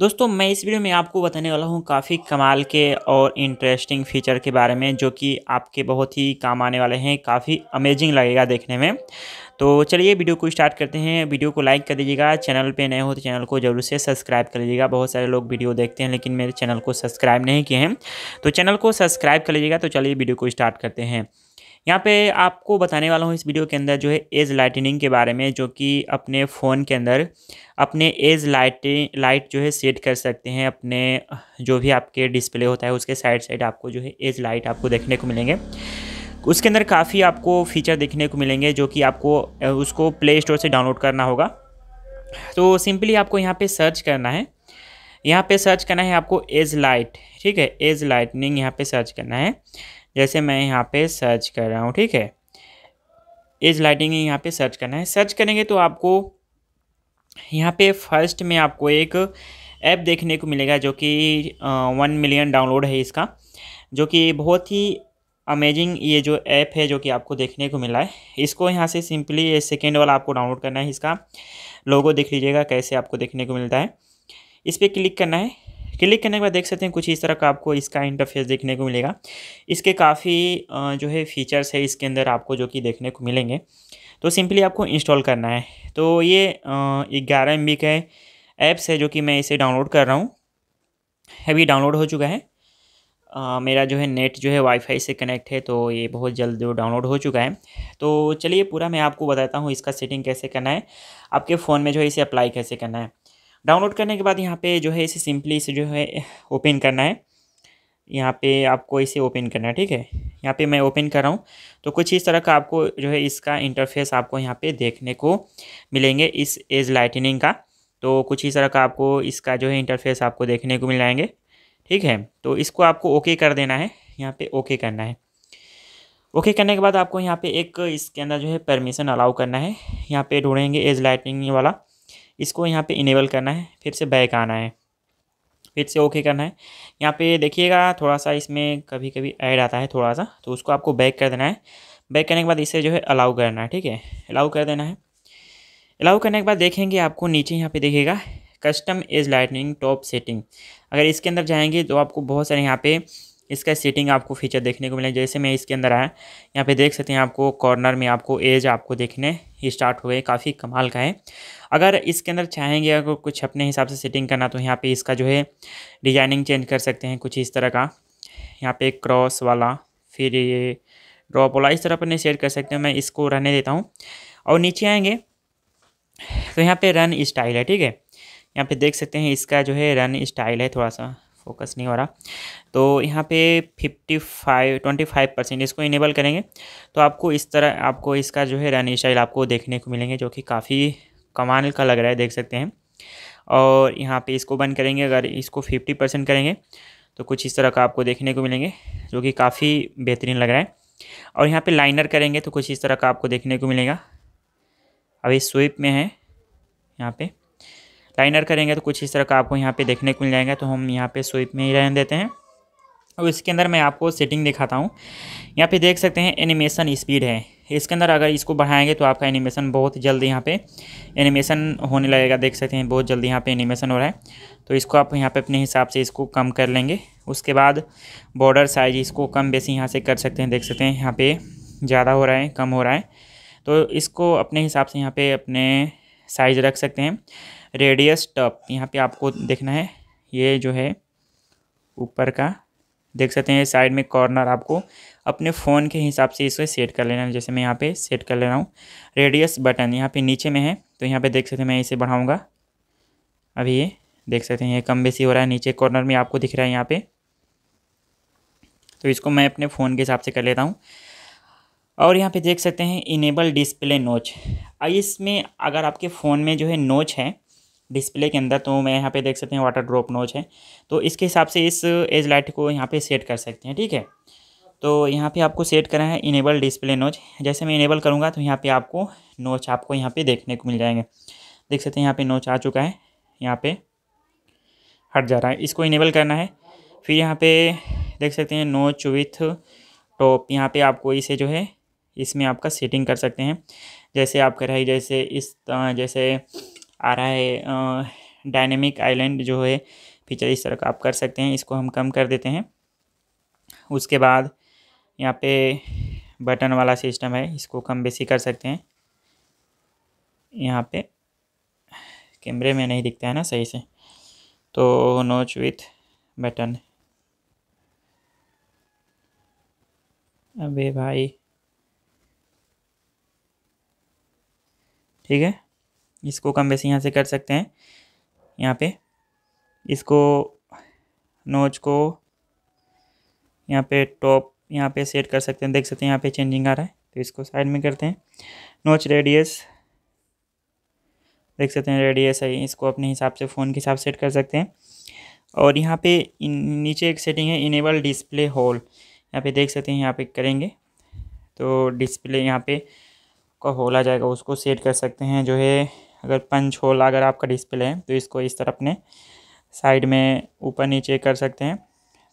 दोस्तों मैं इस वीडियो में आपको बताने वाला हूँ काफ़ी कमाल के और इंटरेस्टिंग फीचर के बारे में जो कि आपके बहुत ही काम आने वाले हैं काफ़ी अमेजिंग लगेगा देखने में तो चलिए वीडियो को स्टार्ट करते हैं वीडियो को लाइक कर दीजिएगा चैनल पे नए हो तो चैनल को जरूर से सब्सक्राइब कर लीजिएगा बहुत सारे लोग वीडियो देखते हैं लेकिन मेरे चैनल को सब्सक्राइब नहीं किए हैं तो चैनल को सब्सक्राइब कर लीजिएगा तो चलिए वीडियो को स्टार्ट करते हैं यहाँ पे आपको बताने वाला हूँ इस वीडियो के अंदर जो है एज लाइटनिंग के बारे में जो कि अपने फ़ोन के अंदर अपने एज लाइट लाइट जो है सेट कर सकते हैं अपने जो भी आपके डिस्प्ले होता है उसके साइड साइड आपको जो है एज लाइट आपको देखने को मिलेंगे उसके अंदर काफ़ी आपको फीचर देखने को मिलेंगे जो कि आपको उसको प्ले स्टोर से डाउनलोड करना होगा तो सिंपली आपको यहाँ पे सर्च करना है यहाँ पे सर्च करना है आपको एज लाइट ठीक है एज लाइटनिंग यहाँ पे सर्च करना है जैसे मैं यहाँ पे सर्च कर रहा हूँ ठीक है एज लाइटिंग यहाँ पे सर्च करना है सर्च करेंगे तो आपको यहाँ पे फर्स्ट में आपको एक ऐप देखने को मिलेगा जो कि वन मिलियन डाउनलोड है इसका जो कि बहुत ही अमेजिंग ये जो ऐप है जो कि आपको देखने को मिला है इसको यहाँ से सिंपली ये सेकेंड वाला आपको डाउनलोड करना है इसका लोगो देख लीजिएगा कैसे आपको देखने को मिलता है इस पर क्लिक करना है क्लिक करने के बाद देख सकते हैं कुछ इस तरह का आपको इसका इंटरफेस देखने को मिलेगा इसके काफ़ी जो है फीचर्स है इसके अंदर आपको जो कि देखने को मिलेंगे तो सिंपली आपको इंस्टॉल करना है तो ये ग्यारह एम बी का ऐप्स है जो कि मैं इसे डाउनलोड कर रहा हूँ अभी डाउनलोड हो चुका है आ, मेरा जो है नेट जो है वाईफाई से कनेक्ट है तो ये बहुत जल्द जो डाउनलोड हो चुका है तो चलिए पूरा मैं आपको बताता हूँ इसका सेटिंग कैसे करना है आपके फ़ोन में जो है इसे अप्लाई कैसे करना है डाउनलोड करने के बाद यहाँ पे जो है इसे सिंपली इसे जो है ओपन करना है यहाँ पे आपको इसे ओपन करना है ठीक है यहाँ पे मैं ओपन कर रहा हूँ तो कुछ इस तरह का आपको जो है इसका इंटरफेस आपको यहाँ पे देखने को मिलेंगे इस एज लाइटनिंग का तो कुछ इस तरह का आपको इसका जो है इंटरफेस आपको देखने को मिल जाएंगे ठीक है तो इसको आपको ओके कर देना है यहाँ पर ओके करना है ओके करने के बाद आपको यहाँ पे एक इसके अंदर जो है परमिशन अलाउ करना है यहाँ पे ढूंढेंगे एज लाइटनिंग वाला इसको यहाँ पे इनेबल करना है फिर से बैक आना है फिर से ओके करना है यहाँ पे देखिएगा थोड़ा सा इसमें कभी कभी ऐड आता है थोड़ा सा तो उसको आपको बैक कर देना है बैक करने के बाद इसे जो है अलाउ करना है ठीक है अलाउ कर देना है अलाउ करने के बाद देखेंगे आपको नीचे यहाँ पर देखिएगा customise lightning top setting अगर इसके अंदर जाएंगे तो आपको बहुत सारे यहाँ पे इसका सीटिंग आपको फीचर देखने को मिले जैसे मैं इसके अंदर आया यहाँ पे देख सकते हैं आपको कॉर्नर में आपको एज आपको देखने स्टार्ट हुए काफ़ी कमाल का है अगर इसके अंदर चाहेंगे अगर कुछ अपने हिसाब से सेटिंग करना तो यहाँ पे इसका जो है डिज़ाइनिंग चेंज कर सकते हैं कुछ इस तरह का यहाँ पे क्रॉस वाला फिर ये ड्रॉप वाला इस तरह अपने सेट कर सकते हैं मैं इसको रहने देता हूँ और नीचे आएँगे तो यहाँ पर रन स्टाइल है ठीक है यहाँ पर देख सकते हैं इसका जो है रन स्टाइल है थोड़ा सा फोकस नहीं हो रहा तो यहाँ पे 55 25 परसेंट इसको इनेबल करेंगे तो आपको इस तरह आपको इसका जो है रन स्टाइल आपको देखने को मिलेंगे जो कि काफ़ी कमाल का लग रहा है देख सकते हैं और यहाँ पे इसको बंद करेंगे अगर इसको 50 परसेंट करेंगे तो कुछ इस तरह का आपको देखने को मिलेंगे जो कि काफ़ी बेहतरीन लग रहा है और यहाँ पे लाइनर करेंगे तो कुछ इस तरह का आपको देखने को मिलेगा अभी स्वीप में है यहाँ पे लाइनर करेंगे तो कुछ इस तरह का आपको यहाँ पे देखने को मिल जाएगा तो हम यहाँ पे स्वीप में ही रहने देते हैं अब इसके अंदर मैं आपको सेटिंग दिखाता हूँ यहाँ पे देख सकते हैं एनिमेशन स्पीड है इसके अंदर अगर इसको बढ़ाएंगे तो आपका एनिमेशन बहुत जल्दी यहाँ पे एनिमेशन होने लगेगा देख सकते हैं बहुत जल्दी यहाँ पे एनिमेशन हो रहा है तो इसको आप यहाँ पे अपने हिसाब से इसको कम कर लेंगे उसके बाद बॉर्डर साइज इसको कम बेसी यहाँ से कर सकते हैं देख सकते हैं यहाँ पर ज़्यादा हो रहा है कम हो रहा है तो इसको अपने हिसाब से यहाँ पर अपने साइज रख सकते हैं रेडियस टप यहाँ पे आपको देखना है ये जो है ऊपर का देख सकते हैं साइड में कॉर्नर आपको अपने फ़ोन के हिसाब से इसको सेट कर लेना है जैसे मैं यहाँ पे सेट कर ले रहा हूँ रेडियस बटन यहाँ पे नीचे में है तो यहाँ पे देख सकते हैं मैं इसे बढ़ाऊँगा अभी ये देख सकते हैं ये कम बेसी हो रहा है नीचे कॉर्नर में आपको दिख रहा है यहाँ पर तो इसको मैं अपने फ़ोन के हिसाब से कर लेता हूँ और यहाँ पे देख सकते हैं इनेबल डिस्प्ले नोच इसमें अगर आपके फ़ोन में जो है नोच है डिस्प्ले के अंदर तो मैं यहाँ पे देख सकते हैं वाटर ड्रॉप नोच है तो इसके हिसाब से इस एज लाइट को यहाँ पे सेट कर सकते हैं ठीक है तो यहाँ पे आपको सेट करना है इनेबल डिस्प्ले नोच जैसे मैं इनेबल करूँगा तो यहाँ पे आपको नोच आपको यहाँ पे देखने को मिल जाएंगे देख सकते हैं यहाँ पे नोच आ चुका है यहाँ पे हट जा रहा है इसको इनेबल करना है फिर यहाँ पे देख सकते हैं नोच विथ टॉप यहाँ पर आपको इसे जो है इसमें आपका सेटिंग कर सकते हैं जैसे आप कर रहे जैसे इस जैसे आ रहा है डायनेमिक आइलैंड जो है फीचर इस तरह का आप कर सकते हैं इसको हम कम कर देते हैं उसके बाद यहाँ पे बटन वाला सिस्टम है इसको कम बेसी कर सकते हैं यहाँ पे कैमरे में नहीं दिखता है ना सही से तो नोच विथ बटन अबे भाई ठीक है इसको कम बेसी यहाँ से कर सकते हैं यहाँ पे इसको नोच को यहाँ पे टॉप यहाँ पे सेट कर सकते हैं देख सकते हैं यहाँ पे चेंजिंग आ रहा है तो इसको साइड में करते हैं नोच रेडियस देख सकते हैं रेडियस है इसको अपने हिसाब से फ़ोन के हिसाब सेट कर सकते हैं और यहाँ पे नीचे एक सेटिंग है इनेबल डिस्प्ले होल यहाँ पे देख सकते हैं यहाँ पे करेंगे तो डिस्प्ले यहाँ पे का होल आ जाएगा उसको सेट कर सकते हैं जो है अगर पंच होल अगर आपका डिस्प्ले है तो इसको इस तरह अपने साइड में ऊपर नीचे कर सकते हैं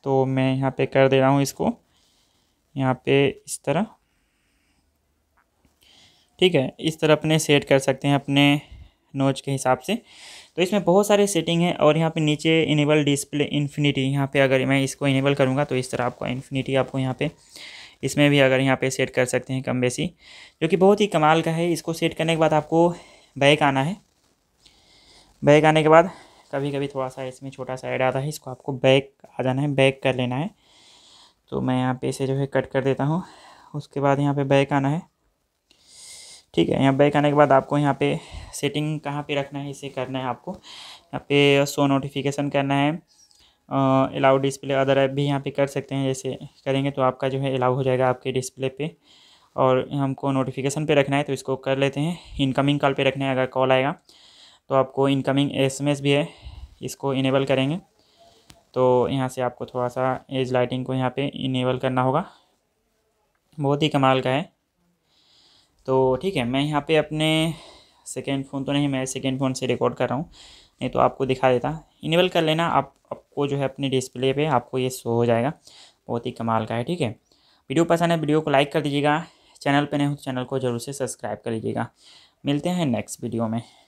तो मैं यहाँ पे कर दे रहा हूँ इसको यहाँ पे इस तरह ठीक है इस तरह अपने सेट कर सकते हैं अपने नोच के हिसाब से तो इसमें बहुत सारे सेटिंग है और यहाँ पे नीचे इनेबल डिस्प्ले इन्फिनिटी यहाँ पे अगर मैं इसको इनेबल करूँगा तो इस तरह आपको इन्फिनिटी आपको यहाँ पे इसमें भी अगर यहाँ पे सेट कर सकते हैं कम बेसी जो कि बहुत ही कमाल का है इसको सेट करने के बाद आपको बैक आना है बैक आने के बाद कभी कभी थोड़ा सा इसमें छोटा सा ऐड आता है इसको आपको बैक आ जाना है बैक कर लेना है तो मैं यहाँ पे इसे जो है कट कर देता हूँ उसके बाद यहाँ पे बैक आना है ठीक है यहाँ बैक आने के बाद आपको यहाँ पे सेटिंग कहाँ पे रखना है इसे करना है आपको यहाँ पे सो नोटिफिकेशन करना है अलाउ डिस्प्ले अदर ऐप भी यहाँ पे कर सकते हैं जैसे करेंगे तो आपका जो है अलाउ हो जाएगा आपके डिस्प्ले पर और हमको नोटिफिकेशन पे रखना है तो इसको कर लेते हैं इनकमिंग कॉल पे रखना है अगर कॉल आएगा तो आपको इनकमिंग एसएमएस भी है इसको इनेबल करेंगे तो यहाँ से आपको थोड़ा सा एज लाइटिंग को यहाँ पे इनेबल करना होगा बहुत ही कमाल का है तो ठीक है मैं यहाँ पे अपने सेकेंड फ़ोन तो नहीं मैं सेकेंड फ़ोन से रिकॉर्ड कर रहा हूँ नहीं तो आपको दिखा देता इनेबल कर लेना आप आपको जो है अपने डिस्प्ले पर आपको ये शो हो जाएगा बहुत ही कमाल का है ठीक है वीडियो पसंद है वीडियो को लाइक कर दीजिएगा चैनल पर नहीं हो तो चैनल को जरूर से सब्सक्राइब कर लीजिएगा मिलते हैं नेक्स्ट वीडियो में